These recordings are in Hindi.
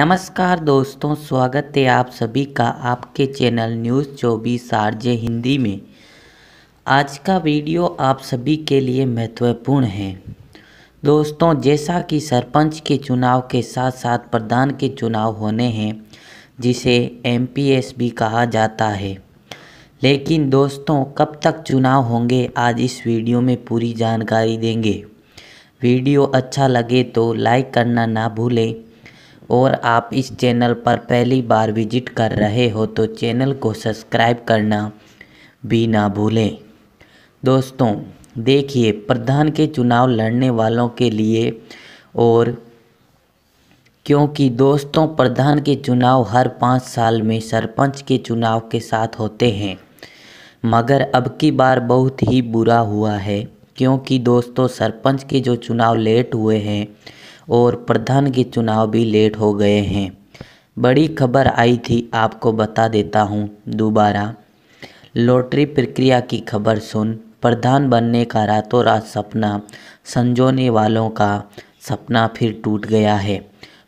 नमस्कार दोस्तों स्वागत है आप सभी का आपके चैनल न्यूज़ चौबीस आरजे हिंदी में आज का वीडियो आप सभी के लिए महत्वपूर्ण है दोस्तों जैसा कि सरपंच के चुनाव के साथ साथ प्रधान के चुनाव होने हैं जिसे एमपीएस भी कहा जाता है लेकिन दोस्तों कब तक चुनाव होंगे आज इस वीडियो में पूरी जानकारी देंगे वीडियो अच्छा लगे तो लाइक करना ना भूलें और आप इस चैनल पर पहली बार विजिट कर रहे हो तो चैनल को सब्सक्राइब करना भी ना भूलें दोस्तों देखिए प्रधान के चुनाव लड़ने वालों के लिए और क्योंकि दोस्तों प्रधान के चुनाव हर पाँच साल में सरपंच के चुनाव के साथ होते हैं मगर अब की बार बहुत ही बुरा हुआ है क्योंकि दोस्तों सरपंच के जो चुनाव लेट हुए हैं और प्रधान के चुनाव भी लेट हो गए हैं बड़ी खबर आई थी आपको बता देता हूँ दोबारा लॉटरी प्रक्रिया की खबर सुन प्रधान बनने का रातों रात सपना संजोने वालों का सपना फिर टूट गया है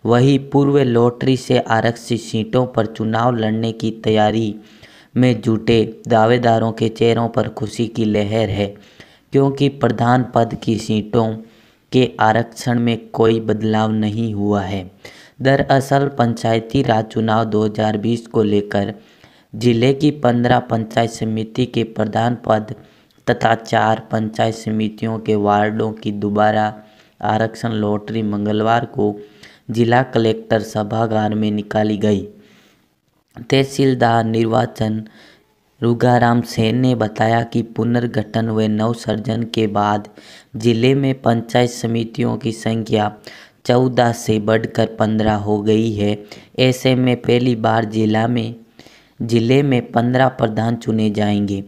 वही पूर्व लॉटरी से आरक्षित सीटों पर चुनाव लड़ने की तैयारी में जुटे दावेदारों के चेहरों पर खुशी की लहर है क्योंकि प्रधान पद की सीटों के आरक्षण में कोई बदलाव नहीं हुआ है दरअसल पंचायती राज चुनाव 2020 को लेकर जिले की पंद्रह पंचायत समिति के प्रधान पद तथा चार पंचायत समितियों के वार्डों की दोबारा आरक्षण लॉटरी मंगलवार को जिला कलेक्टर सभागार में निकाली गई तहसीलदार निर्वाचन रुगाराम सेन ने बताया कि पुनर्गठन व नवसर्जन के बाद जिले में पंचायत समितियों की संख्या चौदह से बढ़कर पंद्रह हो गई है ऐसे में पहली बार जिला में जिले में पंद्रह प्रधान चुने जाएंगे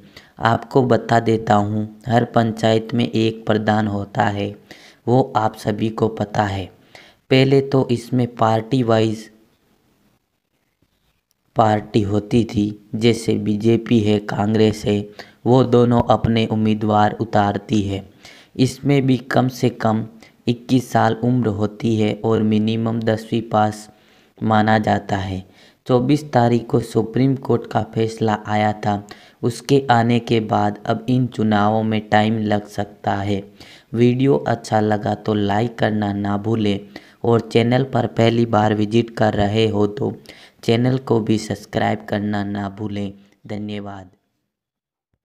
आपको बता देता हूँ हर पंचायत में एक प्रधान होता है वो आप सभी को पता है पहले तो इसमें पार्टी वाइज पार्टी होती थी जैसे बीजेपी है कांग्रेस है वो दोनों अपने उम्मीदवार उतारती है इसमें भी कम से कम इक्कीस साल उम्र होती है और मिनिमम दसवीं पास माना जाता है चौबीस तारीख को सुप्रीम कोर्ट का फैसला आया था उसके आने के बाद अब इन चुनावों में टाइम लग सकता है वीडियो अच्छा लगा तो लाइक करना ना भूलें और चैनल पर पहली बार विजिट कर रहे हो तो चैनल को भी सब्सक्राइब करना ना भूलें धन्यवाद